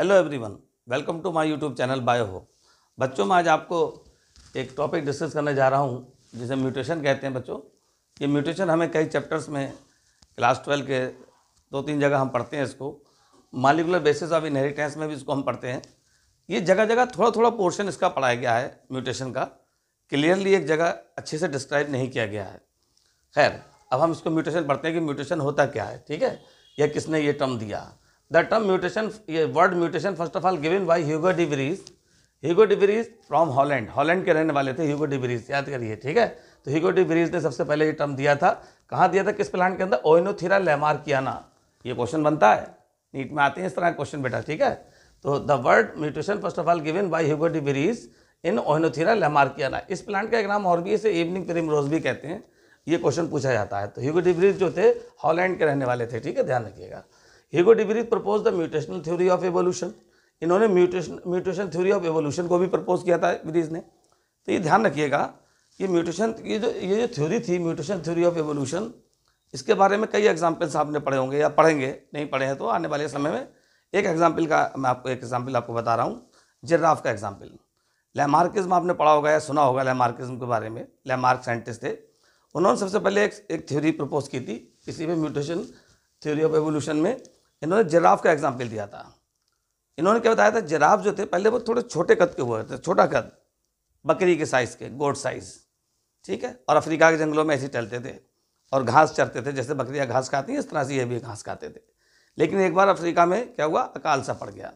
hello everyone welcome to my YouTube channel बायो हो बच्चों मैं आज आपको एक टॉपिक डिस्कस करने जा रहा हूँ जिसे म्यूटेशन कहते हैं बच्चों ये म्यूटेशन हमें कई चैप्टर्स में क्लास ट्वेल्व के दो तीन जगह हम पढ़ते हैं इसको मालिकुलर बेसिस ऑफ इनहेरिटेंस में भी इसको हम पढ़ते हैं ये जगह जगह थोड़ा थोड़ा पोर्शन इसका पढ़ाया गया है म्यूटेशन का क्लियरली एक जगह अच्छे से डिस्क्राइब नहीं किया गया है खैर अब हम इसको म्यूटेशन पढ़ते हैं कि म्यूटेशन होता क्या है ठीक है या किसने ये टर्म दिया द टर्म म्यूटेशन ये word mutation first of all given by Hugo de Vries de Vries from Holland Holland के रहने वाले थे ह्यूगो डिब्रीज याद करिए ठीक है तो ह्यूगो डिब्रीज ने सबसे पहले ये टर्म दिया था कहाँ दिया था किस प्लांट के अंदर ओइनोथीरा लेमार्कियाना ये क्वेश्चन बनता है नीट में आते हैं इस तरह क्वेश्चन बेटा ठीक है तो the word mutation first of all given by Hugo de Vries in Oenothera lamarckiana इस प्लांट का एक नाम और भी इसे इवनिंग प्रिमरोज भी कहते हैं ये क्वेश्चन पूछा जाता है तो ह्यूगो डिब्रीज जो थे हॉलैंड के रहने वाले थे ठीक है ध्यान रखिएगा Hugo de Vries propose the mutational theory of evolution इन्होंने mutation mutation theory of evolution को भी प्रपोज किया था ब्रिज ने तो ये ध्यान रखिएगा ये म्यूटेशन ये जो ये जो थ्योरी थी म्यूटेशन थ्योरी ऑफ एवोल्यूशन इसके बारे में कई एग्जाम्पल्स आपने पढ़े होंगे या पढ़ेंगे नहीं पढ़े हैं तो आने वाले समय में एक एग्जाम्पल का मैं आपको एक एग्जाम्पल आपको बता रहा हूँ जिर्राफ का एग्जाम्पल लेमार्किज्म आपने पढ़ा होगा या सुना होगा लेमार्किज्म के बारे में लेमार्क साइंटिस्ट थे उन्होंने सबसे पहले एक एक थ्योरी प्रपोज की थी इसी में म्यूटेशन थ्योरी ऑफ एवोल्यूशन में इन्होंने जराफ का एग्जाम्पल दिया था इन्होंने क्या बताया था जराफ जो थे पहले वो थोड़े छोटे कद के हुए थे छोटा कद बकरी के साइज़ के गोड साइज़ ठीक है और अफ्रीका के जंगलों में ऐसे टहलते थे और घास चरते थे जैसे बकरियाँ घास खाती हैं इस तरह से ये भी घास खाते थे लेकिन एक बार अफ्रीका में क्या हुआ अकाल सा पड़ गया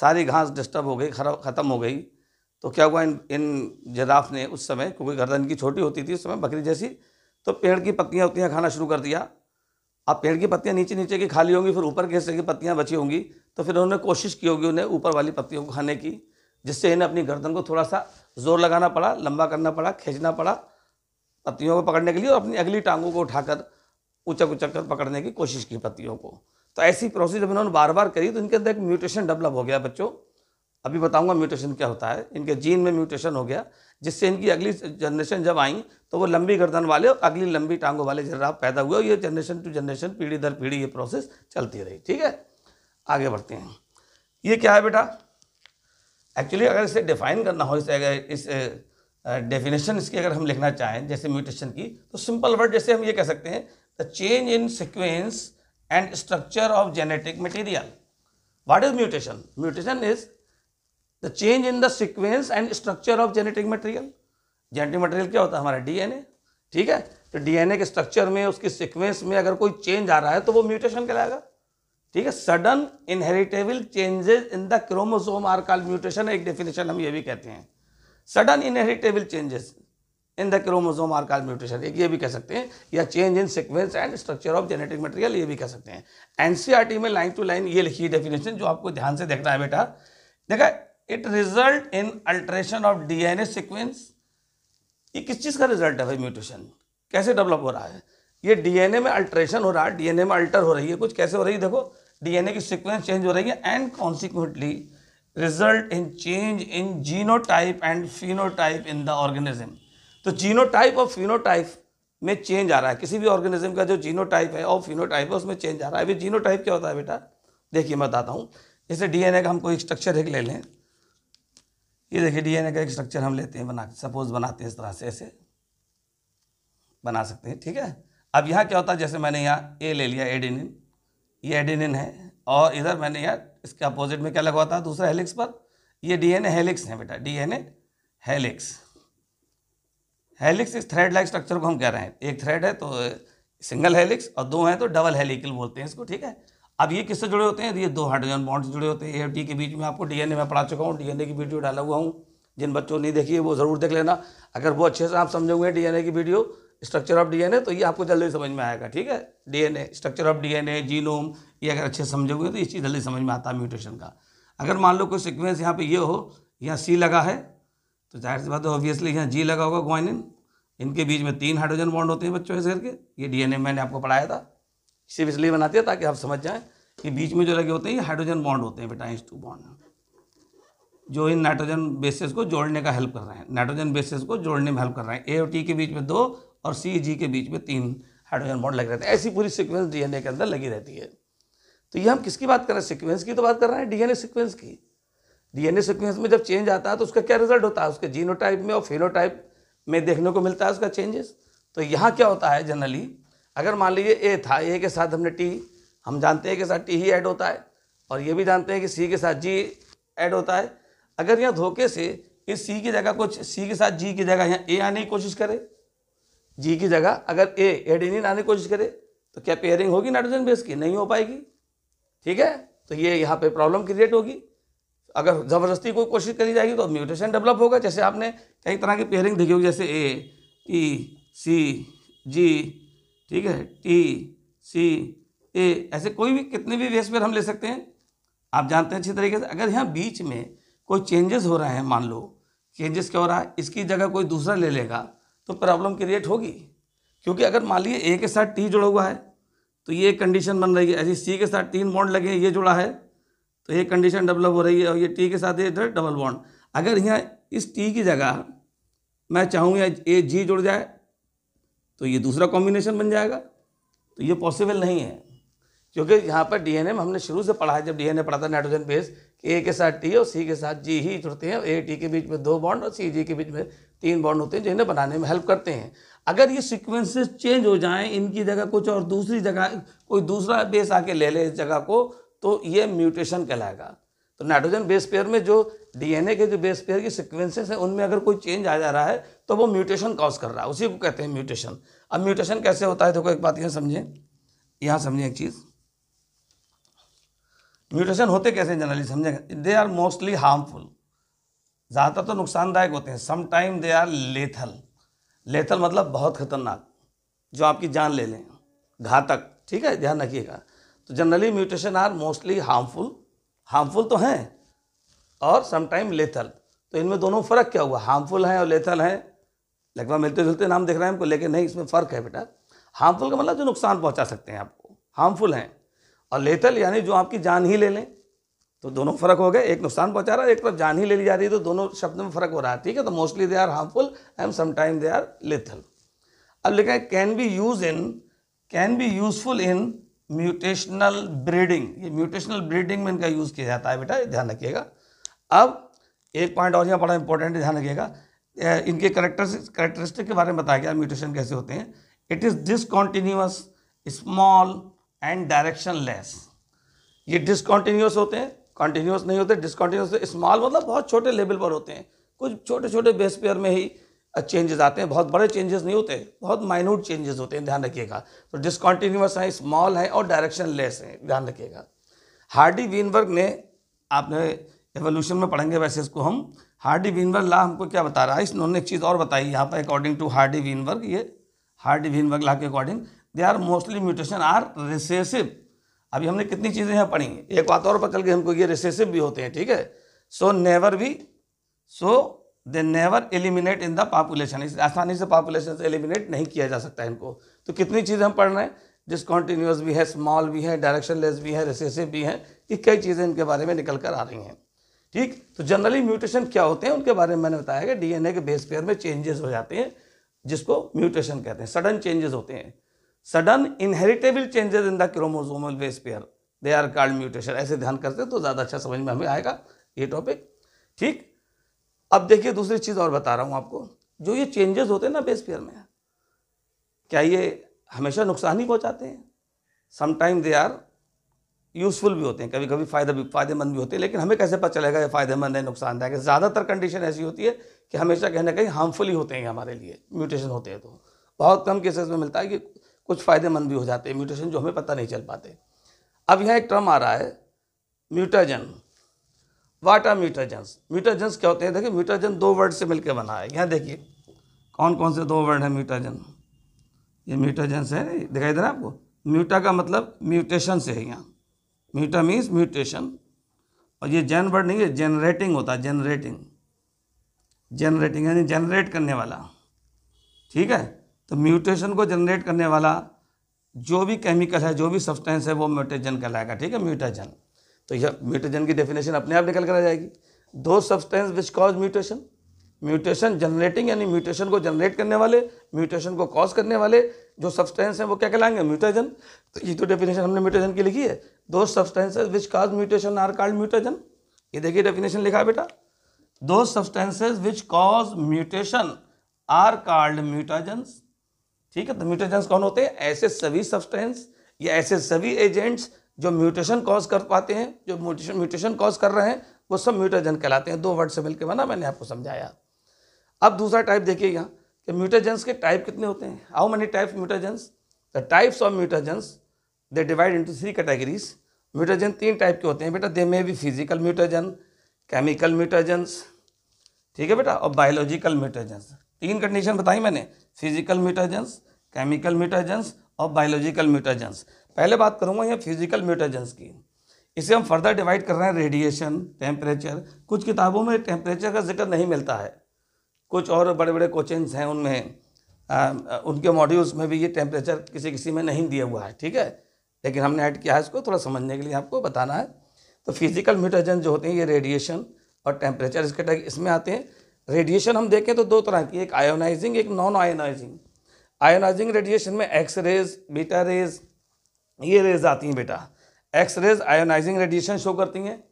सारी घास डिस्टर्ब हो गई खराब ख़त्म हो गई तो क्या हुआ इन इन जराफ ने उस समय क्योंकि गर्दन की छोटी होती थी उस समय बकरी जैसी तो पेड़ की पत्तियाँ उत्तियाँ खाना शुरू कर दिया अब पेड़ की पत्तियाँ नीचे नीचे की खाली होंगी फिर ऊपर के हिस्से की पत्तियाँ बची होंगी तो फिर उन्होंने कोशिश की होगी उन्हें ऊपर वाली पत्तियों को खाने की जिससे इन्हें अपनी गर्दन को थोड़ा सा जोर लगाना पड़ा लंबा करना पड़ा खींचना पड़ा पत्तियों को पकड़ने के लिए और अपनी अगली टांगों को उठाकर उचक उचक कर पकड़ने की कोशिश की पत्तियों को तो ऐसी प्रोसेस जब इन्होंने बार बार करी तो इनके अंदर एक म्यूटेशन डेवलप हो गया बच्चों अभी बताऊँगा म्यूटेशन क्या होता है इनके जीन में म्यूटेशन हो गया जिससे इनकी अगली जनरेशन जब आई तो वो लंबी गर्दन वाले और अगली लंबी टांगों वाले जर्राफ पैदा हुए और ये जनरेशन टू जनरेशन पीढ़ी दर पीढ़ी ये प्रोसेस चलती रही ठीक है आगे बढ़ते हैं ये क्या है बेटा एक्चुअली अगर इसे डिफाइन करना हो इसे अगर इस डेफिनेशन इसकी अगर हम लिखना चाहें जैसे म्यूटेशन की तो सिंपल वर्ड जैसे हम ये कह सकते हैं the change in sequence and structure of genetic material what is mutation mutation is the change in the sequence and structure of genetic material genetic material क्या होता है हमारा डीएनए ठीक है तो डीएनए के स्ट्रक्चर में उसकी सिक्वेंस में अगर कोई चेंज आ रहा है तो वो म्यूटेशन कहलाएगा ठीक है sudden inheritable changes in the chromosome are call mutation एक डेफिनेशन हम ये भी कहते हैं sudden inheritable changes in the chromosome are call mutation एक ये भी कह सकते हैं या change in sequence and structure of genetic material ये भी कह सकते हैं एनसीआरटी e में लाइन टू लाइन ये लिखी डेफिनेशन जो आपको ध्यान से देखना है बेटा देखा it result in alteration of DNA sequence ये किस चीज़ का रिजल्ट है भाई म्यूटेशन कैसे डेवलप हो रहा है ये डीएनए में अल्ट्रेशन हो रहा है डीएनए में अल्टर हो रही है कुछ कैसे हो रही है देखो डीएनए की सीक्वेंस चेंज हो रही है and consequently result in change in type and phenotype in the organism तो टाइप और फिनोटाइप में चेंज आ रहा है किसी भी ऑर्गेनिज्म का जो टाइप है और फिनोटाइप है उसमें चेंज आ रहा है अभी टाइप क्या होता है बेटा देखिए मैं बताता हूँ जैसे डीएनए का हम कोई स्ट्रक्चर एक ले लें ये देखिए डीएनए का एक स्ट्रक्चर हम लेते हैं बना सपोज बनाते हैं इस तरह से ऐसे बना सकते हैं ठीक है अब यहाँ क्या होता है जैसे मैंने यहाँ ए ले लिया एडिनिन ये एडिनिन है और इधर मैंने यहाँ इसके अपोजिट में क्या लगवाता है दूसरा हेलिक्स पर ये डीएनए हेलिक्स है बेटा डीएनए हेलिक्स हेलिक्स इस थ्रेड लाइक स्ट्रक्चर को हम कह रहे हैं एक थ्रेड है तो सिंगल हेलिक्स और दो हैं तो डबल हेलिकल बोलते हैं इसको ठीक है अब ये किससे जुड़े होते हैं तो ये दो हाइड्रोजन बॉन्ड से जुड़े होते हैं ए टी के बीच में आपको डीएनए में पढ़ा चुका हूँ डीएनए की वीडियो डाला हुआ हूँ जिन बच्चों ने देखी है वो ज़रूर देख लेना अगर वो अच्छे से आप समझे हुए हैं डीएनए की वीडियो स्ट्रक्चर ऑफ डीएनए तो ये आपको जल्दी समझ में आएगा ठीक है DNA structure of DNA genome ये अगर अच्छे समझे हुए तो ये चीज़ जल्दी समझ में आता है म्यूटेशन का अगर मान लो कोई सिक्वेंस यहाँ पर ये हो यहाँ सी लगा है तो जाहिर सी बात ऑब्वियसली यहाँ जी लगा होगा ग्वाइनिन इनके बीच में तीन हाइड्रोजन बॉन्ड होते हैं बच्चों इस के ये ए मैंने आपको पढ़ाया था सिर्फ इसलिए बनाती है ताकि आप समझ जाएँ कि बीच में जो लगे होते हैं ये हाइड्रोजन बॉन्ड होते हैं बेटा टू बॉन्ड जो इन नाइट्रोजन बेसिस को जोड़ने का हेल्प कर रहे हैं नाइट्रोजन बेसिस को जोड़ने में हेल्प कर रहे हैं ए और टी के बीच में दो और सी जी के बीच में तीन हाइड्रोजन बॉन्ड लगे रहते हैं ऐसी पूरी सिक्वेंस डी के अंदर लगी रहती है तो ये हम किसकी बात कर रहे हैं सिक्वेंस की तो बात कर रहे हैं डीएनए सिक्वेंस की डीएनए सिक्वेंस में जब चेंज आता है तो उसका क्या रिजल्ट होता है उसके जीनोटाइप में और फेनोटाइप में देखने को मिलता है उसका चेंजेस तो यहाँ क्या होता है जनरली अगर मान लीजिए ए था ए के साथ हमने टी हम जानते हैं कि साथ टी ही ऐड होता है और ये भी जानते हैं कि सी के साथ जी ऐड होता है अगर यहाँ धोखे से इस सी की जगह कुछ सी के साथ जी की जगह यहाँ ए आने की कोशिश करे जी की जगह अगर ए एडेनिन आने की कोशिश करे तो क्या पेयरिंग होगी नाइट्रोजन बेस की नहीं हो पाएगी ठीक है तो ये यहाँ पे प्रॉब्लम क्रिएट होगी अगर ज़बरदस्ती कोई कोशिश करी जाएगी तो म्यूटेशन डेवलप होगा जैसे आपने कई तरह की पेयरिंग देखी होगी जैसे ए टी सी जी ठीक है टी सी ए, ऐसे कोई भी कितने भी वेस्ट पर हम ले सकते हैं आप जानते हैं अच्छी तरीके से अगर यहाँ बीच में कोई चेंजेस हो रहे हैं मान लो चेंजेस क्या हो रहा है इसकी जगह कोई दूसरा ले लेगा तो प्रॉब्लम क्रिएट होगी क्योंकि अगर मान लीजिए ए के साथ टी जुड़ा हुआ है तो ये कंडीशन बन रही है ऐसे सी के साथ तीन बॉन्ड लगे ये जुड़ा है तो ये कंडीशन डेवलप हो रही है और ये टी के साथ ये इधर डबल बॉन्ड अगर यहाँ इस टी की जगह मैं चाहूँ या ए जी जुड़ जाए तो ये दूसरा कॉम्बिनेशन बन जाएगा तो ये पॉसिबल नहीं है क्योंकि यहाँ पर डीएनए में हमने शुरू से पढ़ा है जब डीएनए पढ़ा था नाइट्रोजन बेस ए के साथ टी और सी के साथ जी ही जुड़ते हैं ए टी के बीच में दो बॉन्ड और सी जी के बीच में तीन बॉन्ड होते हैं जो इन्हें बनाने में हेल्प करते हैं अगर ये सिक्वेंसेज चेंज हो जाएँ इनकी जगह कुछ और दूसरी जगह कोई दूसरा बेस आके ले ले इस जगह को तो ये म्यूटेशन कहलाएगा तो नाइट्रोजन बेस पेयर में जो डीएनए के जो बेस पेयर की सिक्वेंसेस हैं उनमें अगर कोई चेंज आ जा रहा है तो वो म्यूटेशन कॉज कर रहा है उसी को कहते हैं म्यूटेशन अब म्यूटेशन कैसे होता है देखो तो एक बात यह समझें यहाँ समझें एक चीज़ म्यूटेशन होते कैसे हैं जनरली समझे दे आर मोस्टली हार्मफुल ज़्यादातर तो नुकसानदायक होते हैं sometime they are lethal lethal मतलब बहुत खतरनाक जो आपकी जान ले लें घातक ठीक है ध्यान रखिएगा तो generally mutation are mostly harmful harmful तो हैं और समटाइम लेथल तो इनमें दोनों फ़र्क क्या हुआ हार्मफुल हैं और लेथल हैं लगभग मिलते जुलते नाम देख रहे हैं हमको लेकिन नहीं इसमें फ़र्क है बेटा हार्मफुल का मतलब जो नुकसान पहुंचा सकते हैं आपको हार्मफुल हैं और लेतल यानी जो आपकी जान ही ले लें तो दोनों फर्क हो गए एक नुकसान पहुंचा रहा है एक तरफ जान ही ले ली जा रही है तो दोनों शब्द में फर्क हो रहा है ठीक है तो mostly they are harmful and sometime they are lethal अब लिखा है can be use in can be useful in mutational breeding ये म्यूटेशनल ब्रीडिंग में इनका यूज़ किया जाता है बेटा ध्यान रखिएगा अब एक पॉइंट और यहाँ बड़ा इंपॉर्टेंट ध्यान रखिएगा इनके करेक्टर करेक्टरिस्टिक के बारे में बताया गया म्यूटेशन कैसे होते हैं it is discontinuous small and directionless ये डिसकॉन्टिन्यूस होते हैं कॉन्टिन्यूस नहीं होते डिसकॉन्टिन्यूस स्मॉल मतलब बहुत छोटे लेवल पर होते हैं कुछ छोटे छोटे बेसपेयर में ही चेंजेस आते हैं बहुत बड़े चेंजेस नहीं होते बहुत माइन्यूट चेंजेस होते हैं ध्यान रखिएगा तो डिसकॉन्टिन्यूस हैं स्मॉल हैं और डायरेक्शन लेस हैं ध्यान रखिएगा हार्डी वीनबर्ग ने आपने एवोल्यूशन में पढ़ेंगे वैसे इसको हम हार्डी वीनबर्ग ला हमको क्या बता रहा है उन्होंने एक चीज़ और बताई यहाँ पर अकॉर्डिंग टू हार्डी वीनबर्ग ये हार्डी वीनबर्ग ला के according they are mostly mutation are recessive अभी हमने कितनी चीज़ें यहाँ पढ़ी एक बात और पकड़ के हमको ये रिसेसिव भी होते हैं ठीक है सो नेवर भी so they never eliminate in the population इस आसानी से पॉपुलेशन से एलिमिनेट नहीं किया जा सकता इनको तो कितनी चीज़ें हम पढ़ रहे हैं डिसकॉन्टीन्यूस भी है स्मॉल भी है डायरेक्शन लेस भी है रिसेसिव भी है कि कई चीज़ें इनके बारे में निकल कर आ रही हैं ठीक तो जनरली म्यूटेशन क्या होते हैं उनके बारे में मैंने बताया कि डीएनए के बेस पेयर में चेंजेस हो जाते हैं जिसको म्यूटेशन कहते हैं सडन चेंजेस होते हैं sudden inheritable changes in the chromosomal base pair they are called mutation ऐसे ध्यान करते हैं तो ज़्यादा अच्छा समझ में हमें आएगा ये टॉपिक ठीक अब देखिए दूसरी चीज़ और बता रहा हूं आपको जो ये चेंजेस होते हैं ना बेस पेयर में क्या ये हमेशा नुकसान ही पहुंचाते हैं समटाइम दे आर यूज़फुल भी होते हैं कभी कभी फायदा भी फायदेमंद भी होते हैं लेकिन हमें कैसे पता चलेगा ये फायदेमंद है नुकसानदायक है ज़्यादातर कंडीशन ऐसी होती है कि हमेशा कहीं ना कहीं हार्मफुल ही होते हैं हमारे लिए म्यूटेशन होते हैं तो बहुत कम केसेस में मिलता है कि कुछ फ़ायदेमंद भी हो जाते हैं म्यूटेशन जो हमें पता नहीं चल पाते अब यहाँ एक टर्म आ रहा है mutagen what are mutagens mutagens क्या होते हैं देखिए म्यूटाजन दो वर्ड से मिलकर बना है यहाँ देखिए कौन कौन से दो वर्ड हैं म्यूटाजन ये म्यूटाजेंस है दिखाई दे रहा है आपको म्यूटा का मतलब म्यूटेशन से है यहाँ म्यूटा मीन्स म्यूटेशन और ये जैन वर्ड नहीं है जनरेटिंग होता है जनरेटिंग जनरेटिंग यानी जनरेट करने वाला ठीक है तो म्यूटेशन को जनरेट करने वाला जो भी केमिकल है जो भी सब्सटेंस है वो म्यूटेजन कहलाएगा ठीक है म्यूटेजन तो यह म्यूटेजन की डेफिनेशन अपने आप निकल कर आ जाएगी those substance which cause mutation mutation generating यानी म्यूटेशन को जनरेट करने वाले म्यूटेशन को कॉज करने वाले जो सब्सटेंस हैं वो क्या कहलाएंगे म्यूटेजन तो ये तो डेफिनेशन हमने म्यूटेजन की लिखी है those substances which cause mutation are called mutagen ये देखिए डेफिनेशन लिखा है बेटा those substances which cause mutation are called mutagens ठीक है तो म्यूटेशंस कौन होते हैं ऐसे सभी सब्सटेंस या ऐसे सभी एजेंट्स जो म्यूटेशन कॉज कर पाते हैं जो म्यूटेशन म्यूटेशन कॉज कर रहे हैं वो सब म्यूटेजन कहलाते हैं दो वर्ड से मिलकर बना मैंने आपको समझाया अब दूसरा टाइप देखिए यहाँ कि म्यूटेजेंस के टाइप कितने होते हैं how many type mutagens the types of mutagens they divide into three categories mutagen तीन टाइप के होते हैं बेटा they may be physical mutagen chemical mutagens ठीक है बेटा और बायोलॉजिकल म्यूटेजेंस तीन कंडीशन बताई मैंने फिजिकल म्यूटाजेंस केमिकल म्यूटाजेंस और बायोलॉजिकल म्यूटाजेंस पहले बात करूँगा ये फिजिकल म्यूटाजेंस की इसे हम फर्दर डिवाइड कर रहे हैं रेडिएशन टेम्परेचर कुछ किताबों में टेम्परेचर का जिक्र नहीं मिलता है कुछ और बड़े बड़े कोचिंग्स हैं उनमें आ, उनके मॉड्यूल्स में भी ये टेम्परेचर किसी किसी में नहीं दिया हुआ है ठीक है लेकिन हमने ऐड किया है इसको थोड़ा समझने के लिए आपको बताना है तो फिजिकल म्यूटाजेंस जो होते हैं ये रेडिएशन और टेम्परेचर इसके इसमें आते हैं रेडिएशन हम देखें तो दो तरह की एक आयोनाइजिंग एक नॉन आयोनाइजिंग आयोनाइजिंग रेडिएशन में एक्स रेज बीटा रेज ये रेज आती हैं बेटा X rays ionising radiation show करती हैं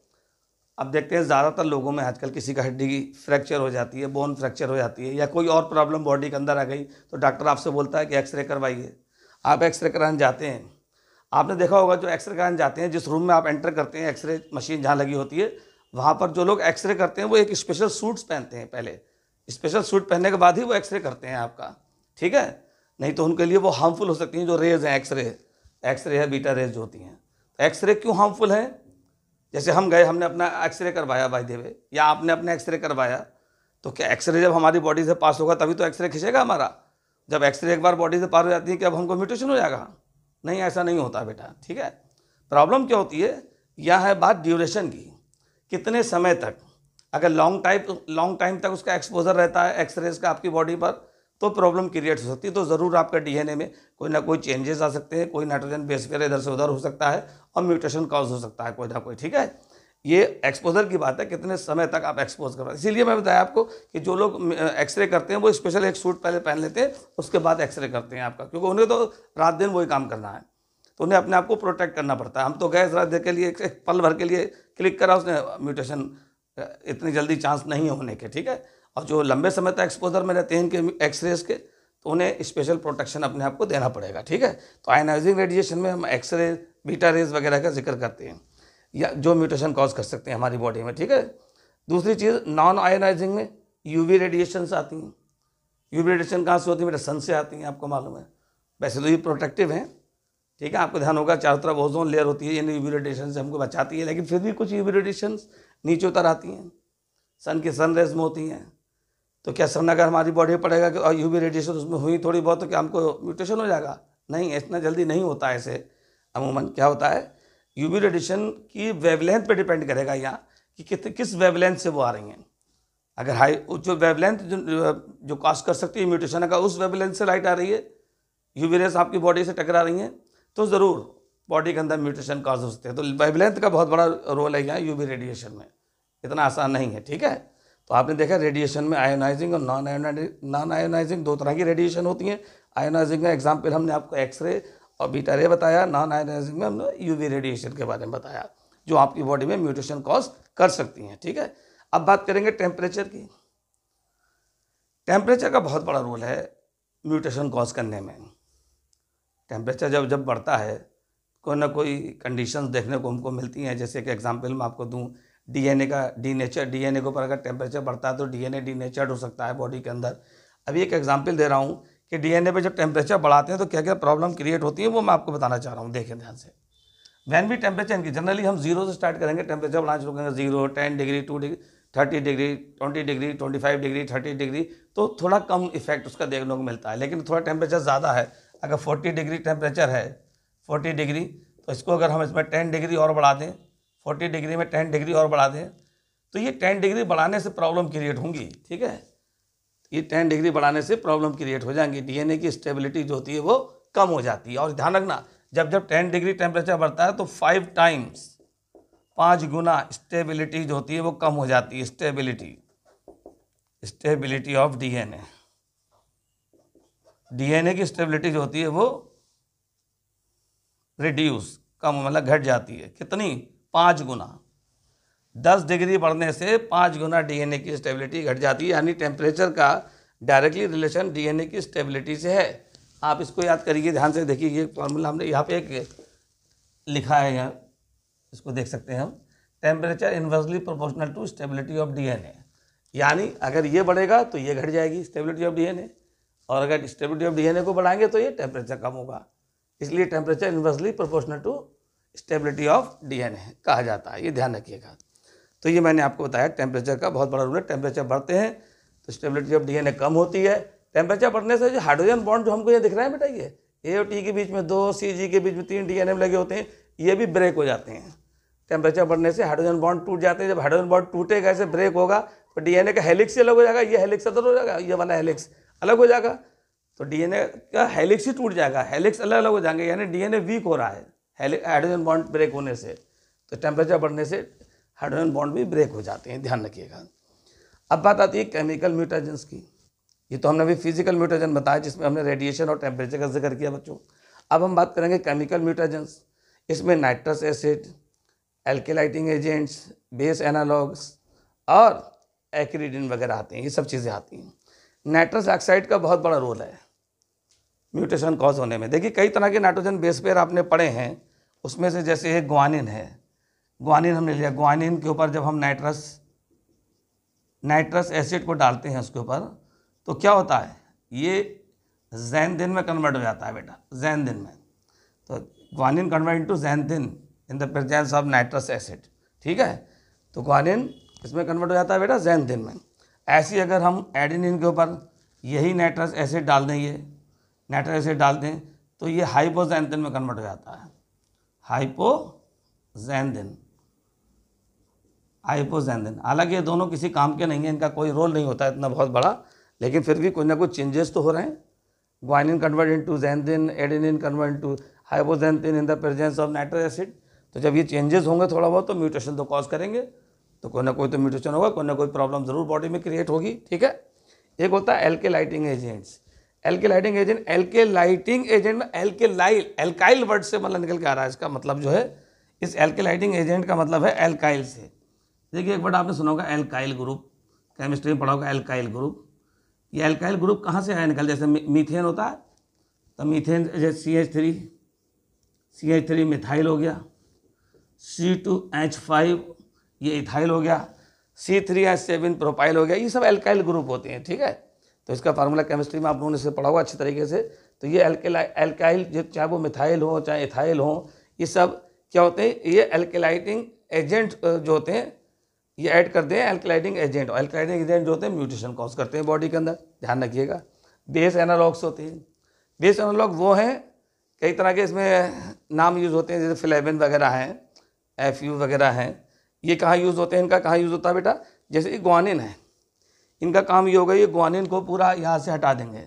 अब देखते हैं ज़्यादातर लोगों में आजकल किसी का हड्डी की फ्रैक्चर हो जाती है बोन फ्रैक्चर हो जाती है या कोई और प्रॉब्लम बॉडी के अंदर आ गई तो डॉक्टर आपसे बोलता है कि एक्सरे करवाइए आप एक्सरे कराने जाते हैं आपने देखा होगा जो एक्सरे कराने जाते हैं जिस रूम में आप एंटर करते हैं एक्सरे मशीन जहाँ लगी होती है वहाँ पर जो लोग एक्सरे करते हैं वो एक स्पेशल सूट्स पहनते हैं पहले स्पेशल सूट पहनने के बाद ही वो एक्सरे करते हैं आपका ठीक है नहीं तो उनके लिए वो हार्मफुल हो सकती हैं जो रेज हैं एक्सरे एक्सरे है बीटा रेज होती हैं तो एक्सरे क्यों हार्मफुल है जैसे हम गए हमने अपना एक्सरे करवाया भाई देवे या आपने अपना एक्सरे करवाया तो क्या एक्सरे जब हमारी बॉडी से पास होगा तभी तो एक्सरे खींचेगा हमारा जब एक्सरे एक बार बॉडी से पार हो जाती है कि अब हमको म्यूटेशन हो जाएगा नहीं ऐसा नहीं होता बेटा ठीक है प्रॉब्लम क्या होती है यह है बात ड्यूरेशन की कितने समय तक अगर लॉन्ग टाइप लॉन्ग टाइम तक उसका एक्सपोजर रहता है एक्सरेज का आपकी बॉडी पर तो प्रॉब्लम क्रिएट हो सकती है तो ज़रूर आपका डीएनए में कोई ना कोई चेंजेस आ सकते हैं कोई नाइट्रोजन बेस पेयर इधर से उधर हो सकता है और म्यूटेशन कॉज हो सकता है कोई ना कोई ठीक है ये एक्सपोजर की बात है कितने समय तक आप एक्सपोज कर रहे हैं इसीलिए मैं बताया आपको कि जो लोग एक्सरे करते हैं वो स्पेशल एक सूट पहले पहन लेते हैं उसके बाद एक्सरे करते हैं आपका क्योंकि उन्हें तो रात दिन वही काम करना है तो उन्हें अपने आप को प्रोटेक्ट करना पड़ता है हम तो गए जरा देर के लिए एक पल भर के लिए क्लिक करा उसने म्यूटेशन इतनी जल्दी चांस नहीं होने के ठीक है और जो लंबे समय तक एक्सपोजर में रहते हैं इनके एक्सरेज के तो उन्हें स्पेशल प्रोटेक्शन अपने आप को देना पड़ेगा ठीक है तो आयनाइजिंग रेडिएशन में हम एक्सरे बीटा रेज वगैरह का जिक्र करते हैं या जो म्यूटेशन कॉज कर सकते हैं हमारी बॉडी में ठीक है दूसरी चीज़ नॉन आयनाइजिंग में वी रेडिएशन आती हैं यू वी रेडिएशन कहाँ से होती है मेरे सन से आती हैं आपको मालूम है वैसे तो ये प्रोटेक्टिव हैं ठीक है आपको ध्यान होगा चारों तरफ ओजोन लेयर होती है यानी यूवी से हमको बचाती है लेकिन फिर भी कुछ यूवी नीचे उतर आती हैं सन के सन रेज में होती हैं तो क्या सन अगर हमारी बॉडी पड़ेगा कि और यूवी रेडिएशन उसमें हुई थोड़ी बहुत तो क्या हमको म्यूटेशन हो जाएगा नहीं इतना जल्दी नहीं होता है ऐसे अमूमन क्या होता है यूवी रेडिएशन की वेवलेंथ पे डिपेंड करेगा यहाँ कि कित किस वेवलेंथ से वो आ रही हैं अगर हाई जो वेवलेंथ जो जो कास्ट कर सकती है म्यूटेशन अगर उस वेवलेंथ से लाइट आ रही है यूवी रेस आपकी बॉडी से टकरा रही हैं तो ज़रूर बॉडी के अंदर म्यूटेशन कॉज हो सकते हैं तो वेवलेंथ का बहुत बड़ा रोल है यहाँ यूवी रेडिएशन में इतना आसान नहीं है ठीक है तो आपने देखा रेडिएशन में आयोनाइजिंग और नॉन आयोनाइजिंग नॉन आयोनाइजिंग दो तरह की रेडिएशन होती हैं आयोनाइजिंग का एग्जाम्पल हमने आपको एक्सरे और बीटा रे बताया नॉन आयोनाइजिंग में हमने यू रेडिएशन के बारे में बताया जो आपकी बॉडी में म्यूटेशन कॉज कर सकती हैं ठीक है अब बात करेंगे टेम्परेचर की टेम्परेचर का बहुत बड़ा रोल है म्यूटेशन कॉज करने में टेम्परेचर जब जब बढ़ता है कोई ना कोई कंडीशंस देखने को हमको मिलती हैं जैसे कि एग्जांपल मैं आपको दूं डीएनए का डी नेचर डीएनए के ऊपर अगर टेम्परेचर बढ़ता है तो डीएनए डी नेचर हो सकता है बॉडी के अंदर अभी एक एग्जाम्पल दे रहा हूँ कि डीएनए पे जब टेम्परेचर बढ़ाते हैं तो क्या क्या प्रॉब्लम क्रिएट होती है वो मैं आपको बताना चाह रहा हूँ देखें ध्यान से वैन भी टेम्परेचर इनकी जनरली हम जीरो से स्टार्ट करेंगे टेम्परेचर बढ़ाना शुरू करेंगे zero ten degree to degree thirty degree twenty degree twenty five degree thirty degree तो थोड़ा कम इफेक्ट उसका देखने को मिलता है लेकिन थोड़ा टेम्परेचर ज़्यादा है अगर 40 डिग्री टेम्परेचर है 40 डिग्री तो इसको अगर हम इसमें 10 डिग्री और बढ़ा दें 40 डिग्री में 10 डिग्री और बढ़ा दें तो ये 10 डिग्री बढ़ाने से प्रॉब्लम क्रिएट होंगी ठीक है ये 10 डिग्री बढ़ाने से प्रॉब्लम क्रिएट हो जाएंगी डीएनए की स्टेबिलिटी जो होती है वो कम हो जाती है और ध्यान रखना जब जब टेन डिग्री टेम्परेचर बढ़ता है तो फाइव टाइम्स पाँच गुना स्टेबिलिटी जो होती है वो कम हो जाती है stability stability of DNA DNA की स्टेबिलिटी जो होती है वो रिड्यूस कम मतलब घट जाती है कितनी पाँच गुना दस डिग्री बढ़ने से पाँच गुना डीएनए की स्टेबिलिटी घट जाती है यानी टेम्परेचर का डायरेक्टली रिलेशन डीएनए की स्टेबिलिटी से है आप इसको याद करिए ध्यान से देखिए ये फॉर्मूला हमने यहाँ पे एक लिखा है यहाँ इसको देख सकते हैं हम temperature inversely proportional to stability of D यानी अगर ये बढ़ेगा तो ये घट जाएगी स्टेबिलिटी ऑफ डी और अगर स्टेबिलिटी ऑफ डीएनए को बढ़ाएंगे तो ये टेम्परेचर कम होगा इसलिए temperature inversely proportional to stability of DNA कहा जाता है ये ध्यान रखिएगा तो ये मैंने आपको बताया टेम्परेचर का बहुत बड़ा रोल है टेम्परेचर बढ़ते हैं तो स्टेबिलिटी ऑफ डीएनए कम होती है टेम्परेचर बढ़ने से जो हाइड्रोजन बॉन्ड जो हमको ये दिख रहा है बेटा ये ए और टी के बीच में दो सी जी के बीच में तीन डी एन एम लगे होते हैं ये भी ब्रेक हो जाते हैं टेम्परेचर बढ़ने से हाइड्रोजन बॉन्ड टूट जाते हैं जब हाइड्रोजन बॉन्ड टूटेगा ऐसे ब्रेक होगा तो डीएनए का हेलिक्स अलग हो जाएगा ये हेलिक्स अदर हो जाएगा ये वाला हेलिक्स अलग हो जाएगा तो डीएनए का हेलिक्स ही टूट जाएगा हेलिक्स अलग अलग हो जाएंगे यानी डीएनए वीक हो रहा है हाइड्रोजन बॉन्ड ब्रेक होने से तो टेम्परेचर बढ़ने से हाइड्रोजन बॉन्ड भी ब्रेक हो जाते हैं ध्यान रखिएगा अब बात आती है केमिकल म्यूटाजेंस की ये तो हमने अभी फिजिकल म्यूटाजन बताया जिसमें हमने रेडिएशन और टेम्परेचर का जिक्र किया बच्चों अब हम बात करेंगे केमिकल म्यूटाजेंस इसमें nitrous acid alkylating agents base analogues और एक्रीडिन वगैरह आते हैं ये सब चीज़ें आती हैं नाइट्रस ऑक्साइड का बहुत बड़ा रोल है म्यूटेशन कॉज होने में देखिए कई तरह के नाइट्रोजन बेस पेयर आपने पढ़े हैं उसमें से जैसे एक ग्वानिन है ग्वानिन हमने लिया ग्वानिन के ऊपर जब हम नाइट्रस नाइट्रस एसिड को डालते हैं उसके ऊपर तो क्या होता है ये जैनदिन में कन्वर्ट हो जाता है बेटा जैनदिन में तो guanine convert into xanthine in the presence of nitrous acid ठीक है तो ग्वानिन इसमें कन्वर्ट हो जाता है बेटा जैनदिन में ऐसी अगर हम एडिनिन के ऊपर यही नाइट्रस एसिड डाल दें ये नाइट्रस एसिड डाल दें तो ये हाइपोजैनथिन में कन्वर्ट हो जाता है हाइपोजैनथिन हाइपोजैनथिन हालांकि ये दोनों किसी काम के नहीं है इनका कोई रोल नहीं होता इतना बहुत बड़ा लेकिन फिर भी कुछ ना कुछ चेंजेस तो हो रहे हैं guanine convert into xanthine adenine convert to hypoxanthine in the presence of nitrous acid तो जब ये चेंजेस होंगे थोड़ा बहुत तो म्यूटेशन तो कॉज करेंगे तो कोई ना कोई तो म्यूटेशन होगा कोई ना कोई प्रॉब्लम ज़रूर बॉडी में क्रिएट होगी ठीक है एक होता है alkylating agents alkylating agent alkylating agent में एलके लाइल एल्काइल वर्ड से मतलब निकल के आ रहा है इसका मतलब जो है इस एलके लाइटिंग एजेंट का मतलब है एल्काइल से देखिए एक बार आपने सुना होगा एल्काइल ग्रुप केमिस्ट्री में पढ़ा होगा एल्काइल ग्रुप ये एल्काइल ग्रुप कहाँ से आया निकल जैसे मीथेन होता है तो मीथेन जैसे C H three C H three methyl हो गया सी टू एच फाइव ये इथाइल हो गया सी थ्री या सेवन प्रोपाइल हो गया ये सब एल्काइल ग्रुप होते हैं ठीक है तो इसका फार्मूला केमिस्ट्री में आप लोगों ने इसे पढ़ा हुआ अच्छी तरीके से तो ये एल्काइल चाहे वो मिथाइल हो चाहे इथाइल हो ये सब क्या होते हैं ये एल्केलाइटिंग एजेंट जो होते हैं ये ऐड करते हैं एल्केलाइटिंग एजेंट एल्केलाइटिंग एजेंट जो होते हैं म्यूटेशन कॉज करते हैं बॉडी के अंदर ध्यान रखिएगा बेस एनालॉग्स होते हैं बेस एनालॉग वो हैं कई तरह के इसमें नाम यूज़ होते हैं जैसे फिलेबिन वगैरह हैं एफ यू वगैरह हैं ये कहाँ यूज़ होते हैं इनका कहाँ यूज़ होता है बेटा जैसे ये ग्वानिन है इनका काम ये होगा ये ग्वानिन को पूरा यहाँ से हटा देंगे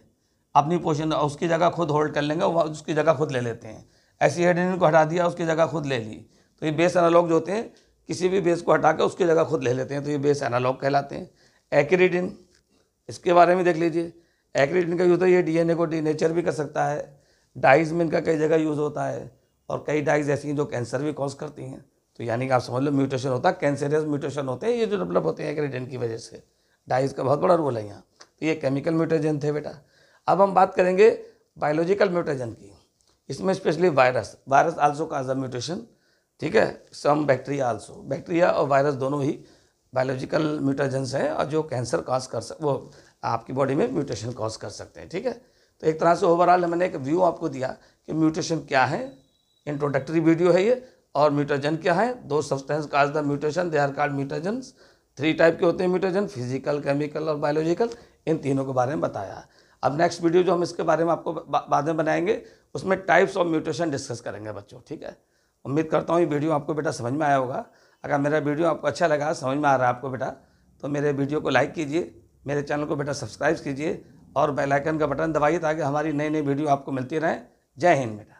अपनी पोजिशन उसकी जगह खुद होल्ड कर लेंगे उसकी जगह खुद ले लेते हैं ऐसी हेडनिन को हटा दिया उसकी जगह खुद ले ली तो ये बेस एनालॉग जो होते हैं किसी भी बेस को हटा कर उसकी जगह खुद ले लेते हैं तो ये बेस एनालॉग कहलाते हैं एक्रीडिन इसके बारे में देख लीजिए एक्रीडिन का यूज़ है ये डीएनए को डीनेचर भी कर सकता है डाइज में इनका कई जगह यूज़ होता है और कई डाइज ऐसी हैं जो कैंसर भी कॉज करती हैं तो यानी कि आप समझ लो म्यूटेशन होता है कैंसरियस म्यूटेशन होते हैं ये जो डेवलप मतलब होते हैं एग्रेडेंट की वजह से डाइज का बहुत बड़ा रोल है यहाँ तो ये केमिकल म्यूटेजन थे बेटा अब हम बात करेंगे बायोलॉजिकल म्यूटेजन की इसमें specially virus virus also cause a mutation ठीक है सम बैक्टीरिया आल्सो बैक्टीरिया और वायरस दोनों ही बायोलॉजिकल म्यूटेजेंस हैं और जो कैंसर कॉज कर सक वो आपकी बॉडी में म्यूटेशन कॉज कर सकते हैं ठीक है तो एक तरह से ओवरऑल मैंने एक व्यू आपको दिया कि म्यूटेशन क्या है इंट्रोडक्टरी वीडियो है ये और म्यूटेजन क्या है दो substance cause the mutation they are called mutagen three type के होते हैं म्यूटेजन फिजिकल केमिकल और बायोलॉजिकल इन तीनों के बारे में बताया अब नेक्स्ट वीडियो जो हम इसके बारे में आपको बाद में बनाएंगे उसमें टाइप्स ऑफ म्यूटेशन डिस्कस करेंगे बच्चों ठीक है उम्मीद करता हूँ ये वीडियो आपको बेटा समझ में आया होगा अगर मेरा वीडियो आपको अच्छा लगा समझ में आ रहा है आपको बेटा तो मेरे वीडियो को लाइक कीजिए मेरे चैनल को बेटा सब्सक्राइब कीजिए और बेलाइकन का बटन दबाइए ताकि हमारी नई नई वीडियो आपको मिलती रहें जय हिंद बेटा